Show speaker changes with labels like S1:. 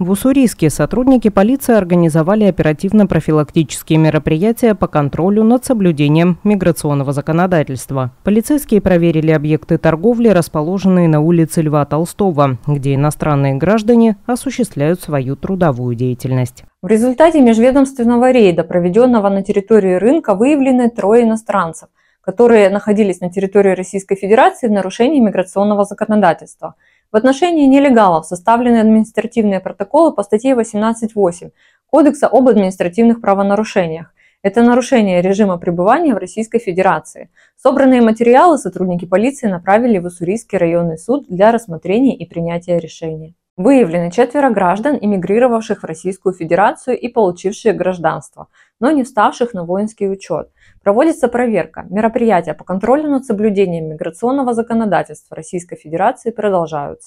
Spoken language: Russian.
S1: В Уссурийске сотрудники полиции организовали оперативно-профилактические мероприятия по контролю над соблюдением миграционного законодательства. Полицейские проверили объекты торговли, расположенные на улице Льва Толстого, где иностранные граждане осуществляют свою трудовую деятельность.
S2: В результате межведомственного рейда, проведенного на территории рынка, выявлены трое иностранцев, которые находились на территории Российской Федерации в нарушении миграционного законодательства – в отношении нелегалов составлены административные протоколы по статье 18.8 Кодекса об административных правонарушениях. Это нарушение режима пребывания в Российской Федерации. Собранные материалы сотрудники полиции направили в Уссурийский районный суд для рассмотрения и принятия решения. Выявлены четверо граждан, эмигрировавших в Российскую Федерацию и получившие гражданство, но не вставших на воинский учет. Проводится проверка. Мероприятия по контролю над соблюдением миграционного законодательства Российской Федерации продолжаются.